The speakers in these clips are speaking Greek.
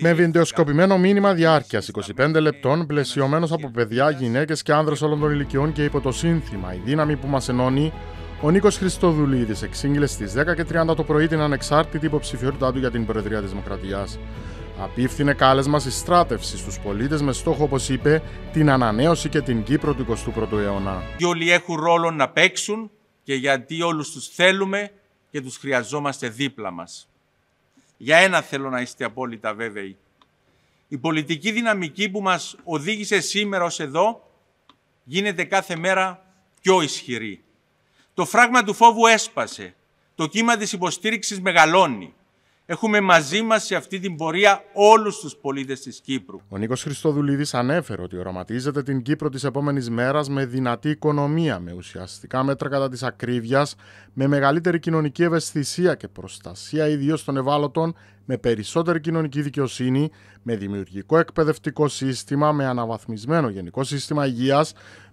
με βιντεοσκοπημένο μήνυμα διάρκειας 25 λεπτών, πλαισιωμένος από παιδιά, γυναίκες και άνδρες όλων των ηλικιών και υπό το σύνθημα Η δύναμη που μας ενώνει, ο Νίκος Χριστοδουλίδης εξήγηλες στις 30 το πρωί την ανεξάρτητη υποψηφιότητά του για την Προεδρία της Δημοκρατίας. Απίφθινε κάλεσμα στράτευση στους πολίτες με στόχο, όπως είπε, την ανανέωση και την Κύπρο του 21ου αιώνα. Και όλοι έχουν ρόλο να παίξουν και γιατί όλους τους θέλουμε και τους χρειαζόμαστε δίπλα μας. Για ένα θέλω να είστε απόλυτα βέβαιοι. Η πολιτική δυναμική που μας οδήγησε σήμερα ως εδώ γίνεται κάθε μέρα πιο ισχυρή. Το φράγμα του φόβου έσπασε. Το κύμα της υποστήριξης μεγαλώνει. Έχουμε μαζί μας σε αυτή την πορεία όλους τους πολίτες της Κύπρου. Ο Νίκος Χριστοδουλίδης ανέφερε ότι οραματίζεται την Κύπρο της επόμενης μέρας με δυνατή οικονομία, με ουσιαστικά μέτρα κατά της ακρίβειας, με μεγαλύτερη κοινωνική ευαισθησία και προστασία ιδίως των ευάλωτων, με περισσότερη κοινωνική δικαιοσύνη, με δημιουργικό εκπαιδευτικό σύστημα, με αναβαθμισμένο γενικό σύστημα υγείας,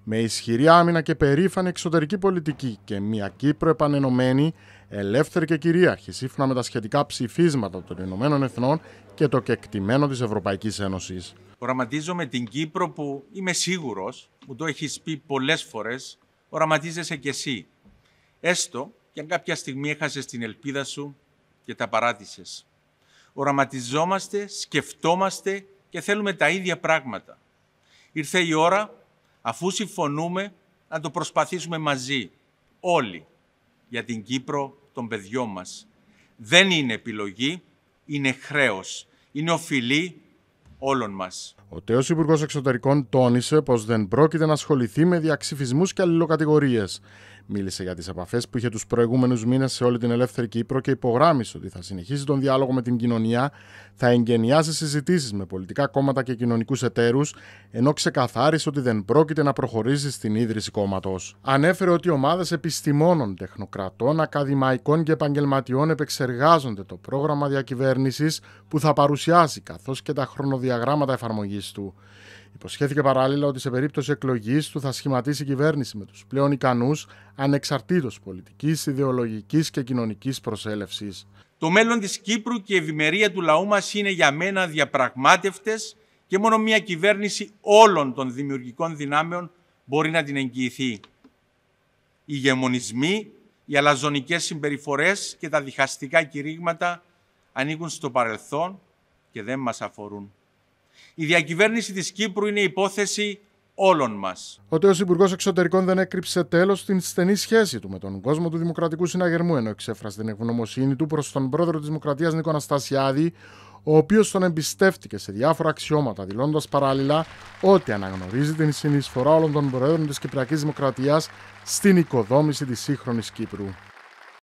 με ισχυρή άμυνα και περήφανη εξωτερική πολιτική και μια Κύπρο επανενωμένη, ελεύθερη και κυρίαρχη, σύμφωνα με τα σχετικά ψηφίσματα των Ηνωμένων Εθνών και το κεκτημένο της Ευρωπαϊκής Ένωσης. Οραματίζομαι την Κύπρο που είμαι σίγουρος, μου το έχεις πει πολλές φορές, οραματίζεσαι κι εσύ. Έστω και αν κάποια στιγμή έχασες την ελπίδα σου και τα παράτησες. Οραματιζόμαστε, σκεφτόμαστε και θέλουμε τα ίδια πράγματα. Ήρθε η ώρα αφού συμφωνούμε να το προσπαθήσουμε μαζί, όλοι, για την Κύπρο των παιδιών μας. Δεν είναι επιλογή, είναι χρέος, είναι οφειλή όλων μας. Ο ΤΕΟΣ Υπουργός Εξωτερικών τόνισε πως δεν πρόκειται να ασχοληθεί με διαξυφισμούς και αλληλοκατηγορίες. Μίλησε για τις επαφές που είχε τους προηγούμενους μήνες σε όλη την ελεύθερη Κύπρο και υπογράμμισε ότι θα συνεχίσει τον διάλογο με την κοινωνία, θα εγγενιάσει συζητήσεις με πολιτικά κόμματα και κοινωνικούς εταίρους, ενώ ξεκαθάρισε ότι δεν πρόκειται να προχωρήσει στην ίδρυση κόμματος. Ανέφερε ότι ομάδες επιστημόνων, τεχνοκρατών, ακαδημαϊκών και επαγγελματιών επεξεργάζονται το πρόγραμμα διακυβέρνησης που θα παρουσιάσει καθώς και τα χρονοδιαγράμματα εφαρμογής του. Υποσχέθηκε παράλληλα ότι σε περίπτωση εκλογής του θα σχηματίσει κυβέρνηση με τους πλέον ικανούς ανεξαρτήτως πολιτικής, ιδεολογικής και κοινωνικής προσέλευσης. Το μέλλον της Κύπρου και η ευημερία του λαού μας είναι για μένα διαπραγμάτευτες και μόνο μια κυβέρνηση όλων των δημιουργικών δυνάμεων μπορεί να την εγγυηθεί. Οι γεμονισμοί, οι αλαζονικές συμπεριφορές και τα διχαστικά κηρύγματα ανήκουν στο παρελθόν και δεν μας αφορούν. Η διακυβέρνηση της Κύπρου είναι υπόθεση όλων μας. Ο τέος Υπουργός Εξωτερικών δεν έκρυψε τέλος την στενή σχέση του με τον κόσμο του Δημοκρατικού Συναγερμού, ενώ εξέφρασε την ευγνωμοσύνη του προς τον πρόεδρο της Δημοκρατίας Νίκο Αναστασιάδη, ο οποίος τον εμπιστεύτηκε σε διάφορα αξιώματα, δηλώνοντα παράλληλα ότι αναγνωρίζει την συνεισφορά όλων των Προέδρων της Κυπριακής Δημοκρατίας στην οικοδόμηση της σύγχρονης Κύπρου.